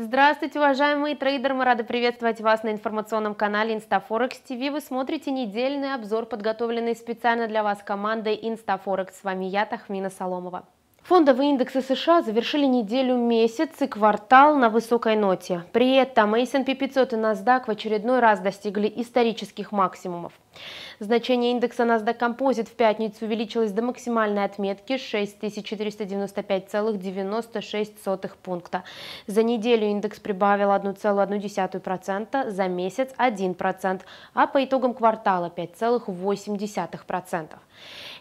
Здравствуйте, уважаемые трейдеры! Мы рады приветствовать вас на информационном канале InstaForex TV. Вы смотрите недельный обзор, подготовленный специально для вас командой InstaForex. С вами я, Тахмина Соломова. Фондовые индексы США завершили неделю, месяц и квартал на высокой ноте. При этом S&P 500 и NASDAQ в очередной раз достигли исторических максимумов. Значение индекса NASDAQ Composite в пятницу увеличилось до максимальной отметки 6495,96 пункта. За неделю индекс прибавил 1,1%, за месяц 1%, а по итогам квартала 5,8%.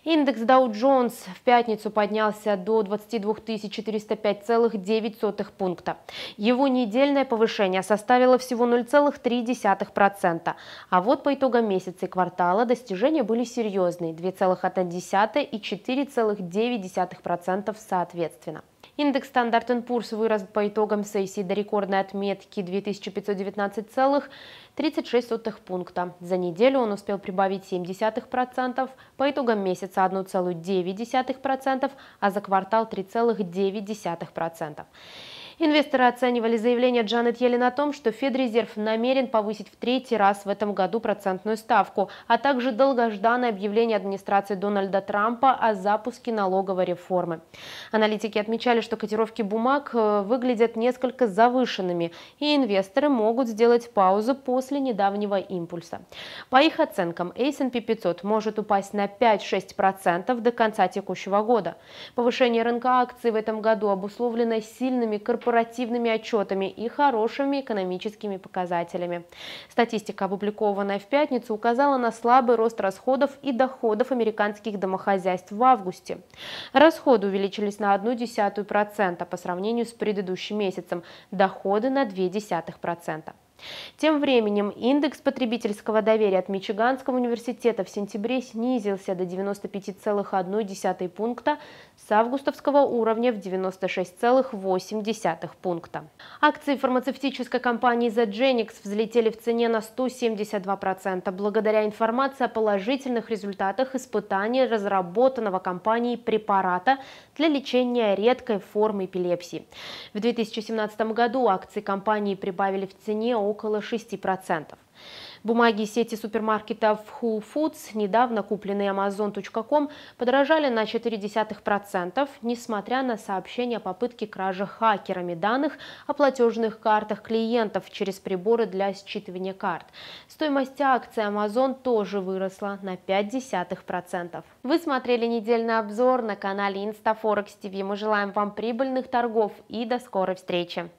Индекс Dow Jones в пятницу поднялся до до 22 405,9 пункта. Его недельное повышение составило всего 0,3%. А вот по итогам месяца и квартала достижения были серьезные – 2,1 и 4,9% соответственно. Индекс стандартен Пурс вырос по итогам сессии до рекордной отметки 2519,36 пункта. За неделю он успел прибавить 0,7%, по итогам месяца 1,9%, а за квартал 3,9%. Инвесторы оценивали заявление Джанет Йеллен о том, что Федрезерв намерен повысить в третий раз в этом году процентную ставку, а также долгожданное объявление администрации Дональда Трампа о запуске налоговой реформы. Аналитики отмечали, что котировки бумаг э, выглядят несколько завышенными, и инвесторы могут сделать паузу после недавнего импульса. По их оценкам, S&P 500 может упасть на 5-6% до конца текущего года. Повышение рынка акций в этом году обусловлено сильными корпоративными корпоративными отчетами и хорошими экономическими показателями. Статистика, опубликованная в пятницу, указала на слабый рост расходов и доходов американских домохозяйств в августе. Расходы увеличились на процента по сравнению с предыдущим месяцем, доходы на процента. Тем временем индекс потребительского доверия от Мичиганского университета в сентябре снизился до 95,1 пункта с августовского уровня в 96,8 пункта. Акции фармацевтической компании Zgenix взлетели в цене на 172% благодаря информации о положительных результатах испытаний разработанного компанией препарата для лечения редкой формы эпилепсии. В 2017 году акции компании прибавили в цене около 6%. Бумаги сети супермаркетов Whole Foods, недавно купленные Amazon.com, подорожали на 0,4%, несмотря на сообщения о попытке кражи хакерами данных о платежных картах клиентов через приборы для считывания карт. Стоимость акций Amazon тоже выросла на 0,5%. Вы смотрели недельный обзор на канале InstaForex TV. Мы желаем вам прибыльных торгов и до скорой встречи!